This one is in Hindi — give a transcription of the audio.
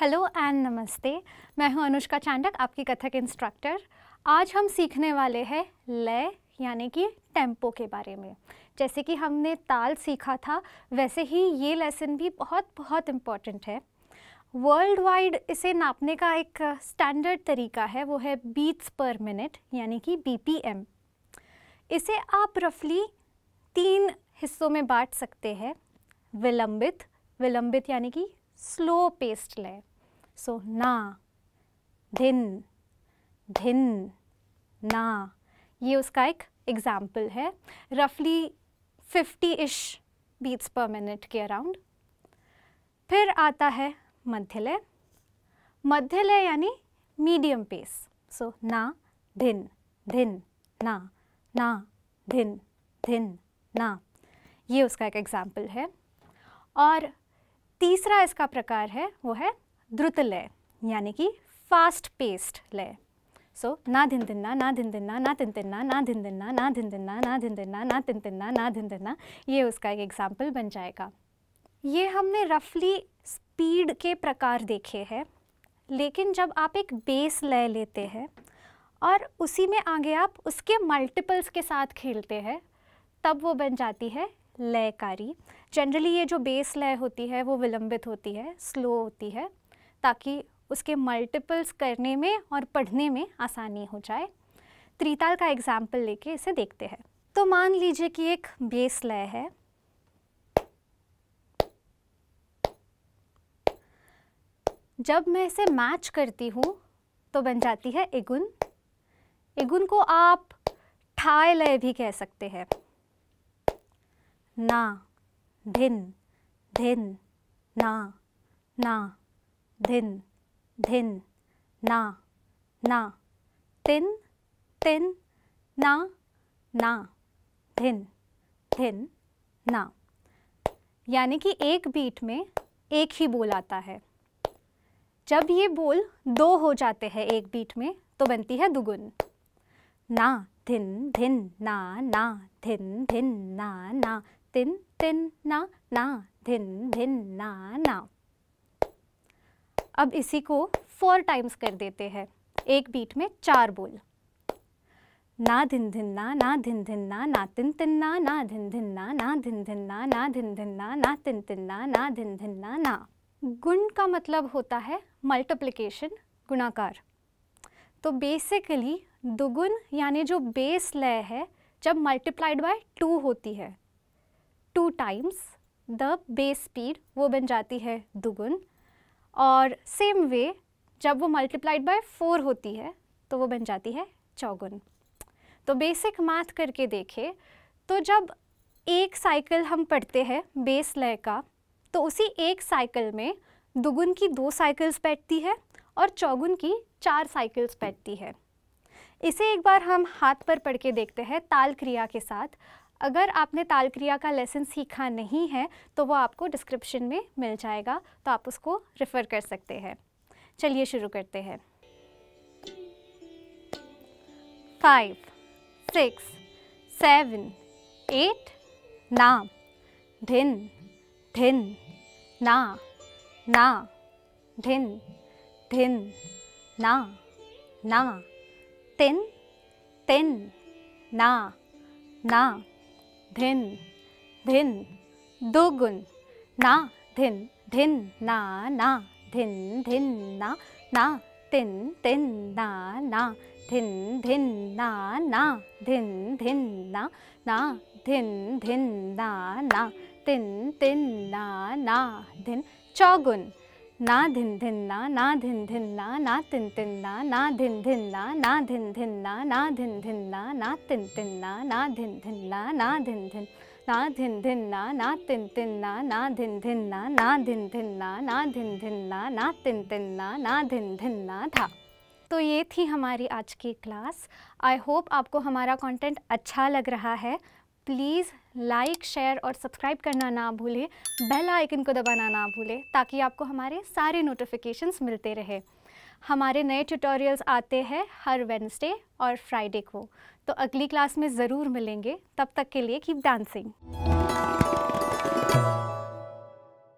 हेलो एंड नमस्ते मैं हूं अनुष्का चांडक आपकी कथक इंस्ट्रक्टर आज हम सीखने वाले हैं लय यानी कि टेम्पो के बारे में जैसे कि हमने ताल सीखा था वैसे ही ये लेसन भी बहुत बहुत इम्पॉर्टेंट है वर्ल्ड वाइड इसे नापने का एक स्टैंडर्ड तरीका है वो है बीट्स पर मिनट यानी कि बी इसे आप रफली तीन हिस्सों में बांट सकते हैं विलंबित विलंबित यानी कि स्लो पेस्ट लें So na, धिन धिन ना ये उसका एक एग्ज़ाम्पल है रफली फिफ्टी इश बीट्स पर मिनट के अराउंड फिर आता है मध्यलय मध्यलय यानी मीडियम पेस सो ना धिन धिन ना ना धिन धिन ना ये उसका एक एग्ज़ाम्पल है और तीसरा इसका प्रकार है वो है द्रुत लय यानी कि फास्ट पेस्ट लय सो ना धिन दिन्ना ना धिन दिन्ना ना तिन तिन्ना ना धिन दिन्ना ना धिन दिन्ना ना धिन दिन्ना ना तिन तिन्ना ना धिन दिन्ना ये उसका एक एग्जाम्पल बन जाएगा ये हमने रफली स्पीड के प्रकार देखे हैं लेकिन जब आप एक बेस लय लेते हैं और उसी में आगे आप उसके मल्टीपल्स के साथ खेलते हैं तब वो बन जाती है लयकारी जनरली ये जो बेस लय होती है वो विलंबित होती है स्लो होती है ताकि उसके मल्टीपल्स करने में और पढ़ने में आसानी हो जाए त्रिताल का एग्जाम्पल लेके इसे देखते हैं तो मान लीजिए कि एक बेस लय है जब मैं इसे मैच करती हूँ तो बन जाती है इगुन इगुन को आप ठाए लय भी कह सकते हैं ना धिन धिन ना ना धिन धिन ना ना तिन तिन ना ना धिन धिन ना यानी कि एक बीट में एक ही बोल आता है जब ये बोल दो हो जाते हैं एक बीट में तो बनती है दुगुन ना धिन धिन ना ना धिन धिन ना ना तिन तिन ना ना धिन धिन ना ना अब इसी को फोर टाइम्स कर देते हैं एक बीट में चार बोल ना धिन धिन्ना ना धिन धिन्ना ना तिन तिन्ना ना धिन धिन्ना ना धिन धिन्ना ना धिन धिन्ना ना तिन तिन्ना ना धिन धिन्ना ना गुण का मतलब होता है मल्टीप्लिकेशन गुणाकार तो बेसिकली दुगुन यानी जो बेस लय है जब मल्टीप्लाइड बाय टू होती है two times the base speed वो बन जाती है दुगुन और सेम वे जब वो मल्टीप्लाइड बाय फोर होती है तो वो बन जाती है चौगुन तो बेसिक मैथ करके देखें तो जब एक साइकिल हम पढ़ते हैं बेस लय का तो उसी एक साइकिल में दुगुन की दो साइकिल्स बैठती है और चौगुन की चार साइकिल्स बैठती है इसे एक बार हम हाथ पर पढ़ के देखते हैं ताल क्रिया के साथ अगर आपने ताल क्रिया का लेसन सीखा नहीं है तो वो आपको डिस्क्रिप्शन में मिल जाएगा तो आप उसको रेफ़र कर सकते हैं चलिए शुरू करते हैं फाइव सिक्स सेवन एट ना ढिन ढिन ना ना ढिन ढिन ना ना तिन तिन ना ना धिन धिन दुगुन ना धिन धिन ना ना धिन धिन ना ना तिन तिन ना ना धिन धिन ना ना धिन धिन ना ना धिन धिन ना ना तिन तिन ना ना धिन चौगुन ना धिन धिन ना ना धिन धिन ना ना तिन तिन ना ना धिन धिन ना ना धिन धिन ना ना धिन धिन ना ना तिन तिन ना ना धिन धिन ना ना धिन धिन ना धिन धिन ना ना तिन तिन ना ना धिन धिन ना ना धिन धिन ना ना धिन धिन ना ना तिन तिन ना ना धिन धिन ना था तो ये थी हमारी आज की क्लास आई होप आपको हमारा कंटेंट अच्छा लग रहा है प्लीज़ लाइक शेयर और सब्सक्राइब करना ना भूलें बेल आइकन को दबाना ना भूलें ताकि आपको हमारे सारे नोटिफिकेशंस मिलते रहे हमारे नए ट्यूटोरियल्स आते हैं हर वेडनेसडे और फ्राइडे को तो अगली क्लास में ज़रूर मिलेंगे तब तक के लिए कीप डांसिंग